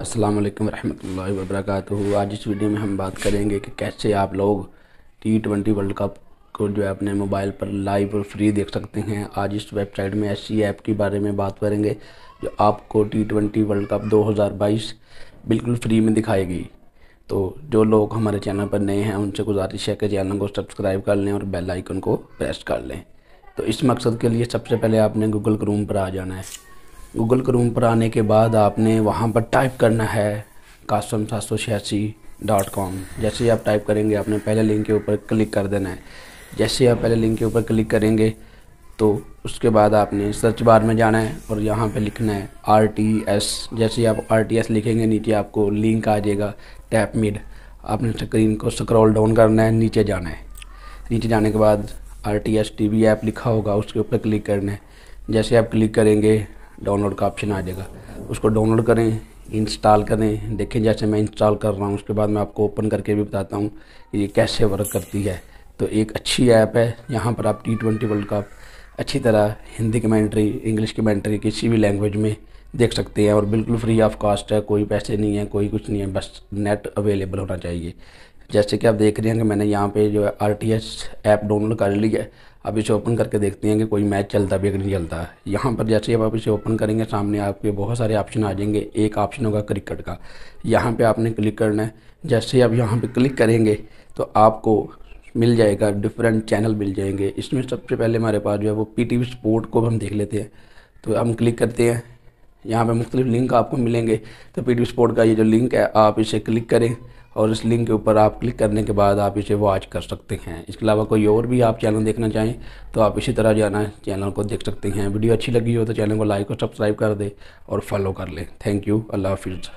अस्सलाम वालेकुम रहमतुल्लाहि व बरकातुहू आज इस वीडियो में हम बात करेंगे कि कैसे आप लोग टी ट्वेंटी वर्ल्ड कप को जो है अपने मोबाइल पर लाइव और फ्री देख सकते हैं आज इस वेबसाइट में ऐसी ऐप के बारे में बात करेंगे जो आपको टी ट्वेंटी वर्ल्ड कप 2022 बिल्कुल फ्री में दिखाएगी तो जो लोग हमारे चैनल पर नए हैं उनसे गुजारिश है कि चैनल को सब्सक्राइब कर लें और बेल आइकन को प्रेस कर लें तो इस मकसद के लिए सबसे पहले आपने गूगल क्रोम पर आ जाना है गूगल क्रोम पर आने के बाद आपने वहाँ पर टाइप करना है कास्टम सात सौ छियासी डॉट कॉम जैसे ही आप टाइप करेंगे आपने पहले लिंक के ऊपर क्लिक कर देना है जैसे ही आप पहले लिंक के ऊपर क्लिक करेंगे तो उसके बाद आपने सर्च बार में जाना है और यहाँ पे लिखना है आर टी एस जैसे ही आप आर टी एस लिखेंगे नीचे आपको लिंक आ जाएगा टैप मिड आपने स्क्रीन को स्क्रॉल डाउन करना है नीचे जाना है नीचे जाने के बाद R T S T V app लिखा होगा उसके ऊपर क्लिक करना है जैसे आप क्लिक करेंगे डाउनलोड का ऑप्शन आ जाएगा उसको डाउनलोड करें इंस्टॉल करें देखें जैसे मैं इंस्टॉल कर रहा हूँ उसके बाद मैं आपको ओपन करके भी बताता हूँ कि ये कैसे वर्क करती है तो एक अच्छी ऐप है यहाँ पर आप टी ट्वेंटी वर्ल्ड कप अच्छी तरह हिंदी कमेंट्री इंग्लिश कमेंट्री किसी भी लैंग्वेज में देख सकते हैं और बिल्कुल फ्री ऑफ कॉस्ट है कोई पैसे नहीं है कोई कुछ नहीं है बस नेट अवेलेबल होना चाहिए जैसे कि आप देख रहे हैं कि मैंने यहाँ पे जो है R T S app download कर ली है आप इसे ओपन करके देखते हैं कि कोई मैच चलता भी नहीं चलता यहाँ पर जैसे अब आप इसे ओपन करेंगे सामने आपके बहुत सारे ऑप्शन आ जाएंगे एक ऑप्शन होगा क्रिकेट का यहाँ पे आपने क्लिक करना है जैसे आप यहाँ पे क्लिक करेंगे तो आपको मिल जाएगा डिफरेंट चैनल मिल जाएंगे इसमें सबसे पहले हमारे पास जो है वो पी टी स्पोर्ट को हम देख लेते हैं तो हम क्लिक करते हैं यहाँ पर मुख्तलिफ लिंक आपको मिलेंगे तो पी टी स्पोर्ट का ये जो लिंक है आप इसे क्लिक करें और इस लिंक के ऊपर आप क्लिक करने के बाद आप इसे वॉच कर सकते हैं इसके अलावा कोई और भी आप चैनल देखना चाहें तो आप इसी तरह जाना चैनल को देख सकते हैं वीडियो अच्छी लगी हो तो चैनल को लाइक और सब्सक्राइब कर दें और फॉलो कर लें थैंक यू अल्लाह हाफिज़